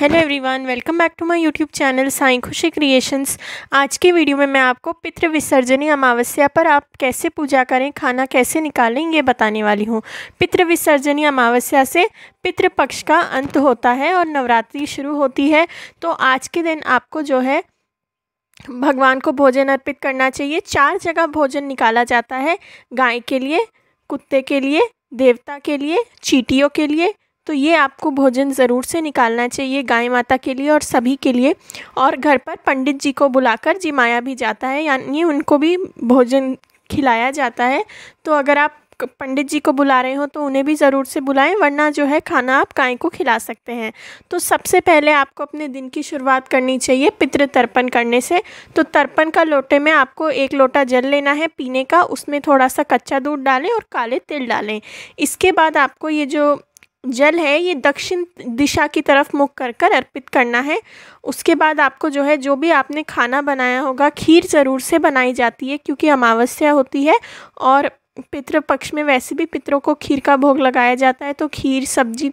hello everyone welcome back to my YouTube channel Sai Khushi creations आज के video में मैं आपको पितृ विसर्जनी अमावस्या पर आप कैसे पूजा करें खाना कैसे निकालें ये बताने वाली हूँ पितृ विसर्जनी अमावस्या से पितृ पक्ष का अंत होता है और नवरात्रि शुरू होती है तो आज के दिन आपको जो है भगवान को भोजन अर्पित करना चाहिए चार जगह भोजन निकाला जाता है गाय के लिए कुत्ते के लिए देवता के लिए चीटियों के लिए तो ये आपको भोजन ज़रूर से निकालना चाहिए गाय माता के लिए और सभी के लिए और घर पर पंडित जी को बुलाकर जिमाया भी जाता है यानी उनको भी भोजन खिलाया जाता है तो अगर आप पंडित जी को बुला रहे हो तो उन्हें भी ज़रूर से बुलाएं वरना जो है खाना आप गाय को खिला सकते हैं तो सबसे पहले आपको अपने दिन की शुरुआत करनी चाहिए पितृ तर्पण करने से तो तर्पण का लोटे में आपको एक लोटा जल लेना है पीने का उसमें थोड़ा सा कच्चा दूध डालें और काले तिल डालें इसके बाद आपको ये जो जल है ये दक्षिण दिशा की तरफ मुख कर कर अर्पित करना है उसके बाद आपको जो है जो भी आपने खाना बनाया होगा खीर ज़रूर से बनाई जाती है क्योंकि अमावस्या होती है और पितृ पक्ष में वैसे भी पितरों को खीर का भोग लगाया जाता है तो खीर सब्जी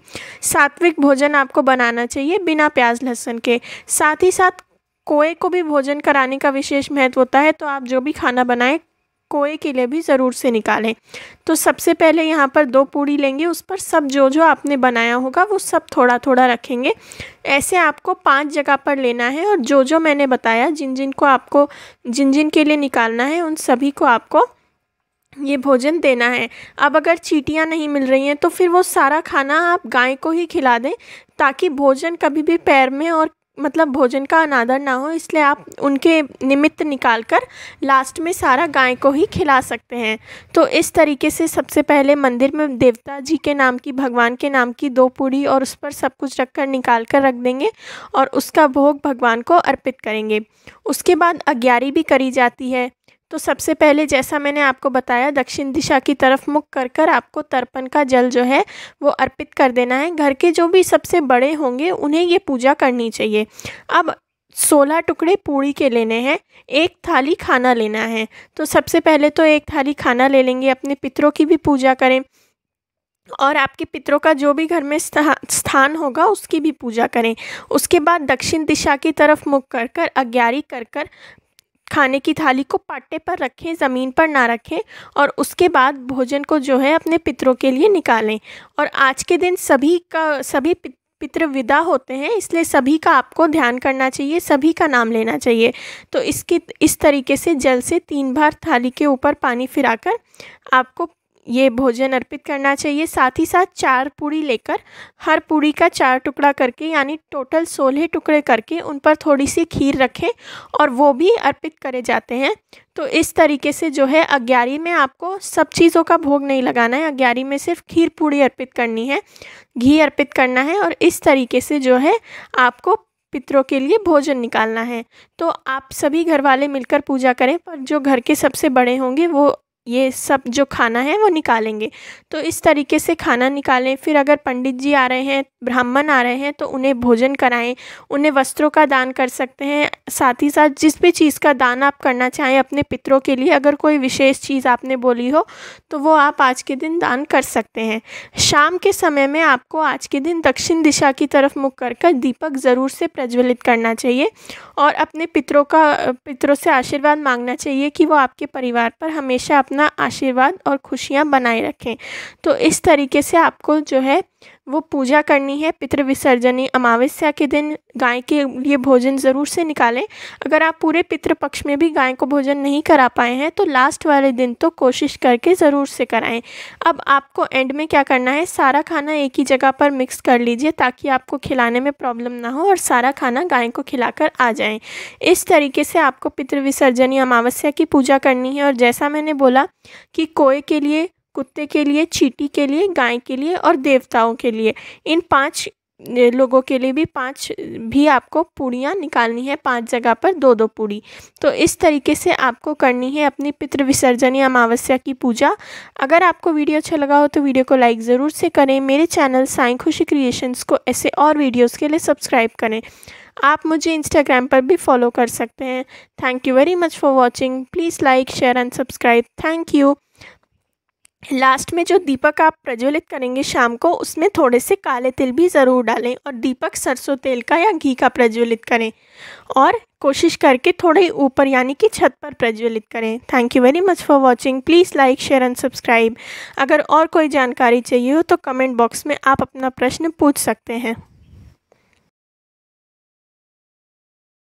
सात्विक भोजन आपको बनाना चाहिए बिना प्याज लहसुन के साथ ही साथ कोए को भी भोजन कराने का विशेष महत्व होता है तो आप जो भी खाना बनाएं कोए के लिए भी ज़रूर से निकालें तो सबसे पहले यहाँ पर दो पूड़ी लेंगे उस पर सब जो जो आपने बनाया होगा वो सब थोड़ा थोड़ा रखेंगे ऐसे आपको पांच जगह पर लेना है और जो जो मैंने बताया जिन जिन को आपको जिन जिन के लिए निकालना है उन सभी को आपको ये भोजन देना है अब अगर चीटियाँ नहीं मिल रही हैं तो फिर वो सारा खाना आप गाय को ही खिला दें ताकि भोजन कभी भी पैर में और मतलब भोजन का अनादर ना हो इसलिए आप उनके निमित्त निकाल कर लास्ट में सारा गाय को ही खिला सकते हैं तो इस तरीके से सबसे पहले मंदिर में देवता जी के नाम की भगवान के नाम की दो पूड़ी और उस पर सब कुछ रखकर निकाल कर रख देंगे और उसका भोग भगवान को अर्पित करेंगे उसके बाद अग्यारी भी करी जाती है तो सबसे पहले जैसा मैंने आपको बताया दक्षिण दिशा की तरफ मुख कर कर आपको तर्पण का जल जो है वो अर्पित कर देना है घर के जो भी सबसे बड़े होंगे उन्हें ये पूजा करनी चाहिए अब सोलह टुकड़े पूड़ी के लेने हैं एक थाली खाना लेना है तो सबसे पहले तो एक थाली खाना ले लेंगे अपने पितरों की भी पूजा करें और आपके पितरों का जो भी घर में स्था, स्थान होगा उसकी भी पूजा करें उसके बाद दक्षिण दिशा की तरफ मुख कर कर अग्यारी कर कर खाने की थाली को पाटे पर रखें ज़मीन पर ना रखें और उसके बाद भोजन को जो है अपने पितरों के लिए निकालें और आज के दिन सभी का सभी पितृ विदा होते हैं इसलिए सभी का आपको ध्यान करना चाहिए सभी का नाम लेना चाहिए तो इसकी इस तरीके से जल से तीन बार थाली के ऊपर पानी फिराकर आपको ये भोजन अर्पित करना चाहिए साथ ही साथ चार पूड़ी लेकर हर पूड़ी का चार टुकड़ा करके यानी टोटल सोलह टुकड़े करके उन पर थोड़ी सी खीर रखें और वो भी अर्पित करे जाते हैं तो इस तरीके से जो है अग्यारी में आपको सब चीज़ों का भोग नहीं लगाना है अग्यारी में सिर्फ खीर पूड़ी अर्पित करनी है घी अर्पित करना है और इस तरीके से जो है आपको पितरों के लिए भोजन निकालना है तो आप सभी घर वाले मिलकर पूजा करें पर जो घर के सबसे बड़े होंगे वो ये सब जो खाना है वो निकालेंगे तो इस तरीके से खाना निकालें फिर अगर पंडित जी आ रहे हैं ब्राह्मण आ रहे हैं तो उन्हें भोजन कराएं उन्हें वस्त्रों का दान कर सकते हैं साथ ही साथ जिस भी चीज़ का दान आप करना चाहें अपने पितरों के लिए अगर कोई विशेष चीज़ आपने बोली हो तो वो आप आज के दिन दान कर सकते हैं शाम के समय में आपको आज के दिन दक्षिण दिशा की तरफ मुख कर कर दीपक ज़रूर से प्रज्वलित करना चाहिए और अपने पितरों का पितरों से आशीर्वाद मांगना चाहिए कि वो आपके परिवार पर हमेशा अपना आशीर्वाद और खुशियाँ बनाए रखें तो इस तरीके से आपको जो है वो पूजा करनी है पितृ विसर्जनी अमावस्या के दिन गाय के लिए भोजन ज़रूर से निकालें अगर आप पूरे पितृ पक्ष में भी गाय को भोजन नहीं करा पाए हैं तो लास्ट वाले दिन तो कोशिश करके ज़रूर से कराएं अब आपको एंड में क्या करना है सारा खाना एक ही जगह पर मिक्स कर लीजिए ताकि आपको खिलाने में प्रॉब्लम ना हो और सारा खाना गाय को खिलाकर आ जाए इस तरीके से आपको पितृ विसर्जनी अमावस्या की पूजा करनी है और जैसा मैंने बोला कि कोए के लिए कुत्ते के लिए चीटी के लिए गाय के लिए और देवताओं के लिए इन पांच लोगों के लिए भी पांच भी आपको पूड़ियाँ निकालनी है पांच जगह पर दो दो पूड़ी तो इस तरीके से आपको करनी है अपनी पितृ विसर्जन या अमावस्या की पूजा अगर आपको वीडियो अच्छा लगा हो तो वीडियो को लाइक ज़रूर से करें मेरे चैनल साई खुशी क्रिएशंस को ऐसे और वीडियोज़ के लिए सब्सक्राइब करें आप मुझे इंस्टाग्राम पर भी फॉलो कर सकते हैं thank you very much for watching please like share and subscribe thank you last में जो दीपक आप प्रज्वलित करेंगे शाम को उसमें थोड़े से काले तिल भी ज़रूर डालें और दीपक सरसों तेल का या घी का प्रज्वलित करें और कोशिश करके थोड़े ऊपर यानी कि छत पर प्रज्वलित करें thank you very much for watching please like share and subscribe अगर और कोई जानकारी चाहिए हो तो कमेंट बॉक्स में आप अपना प्रश्न पूछ सकते हैं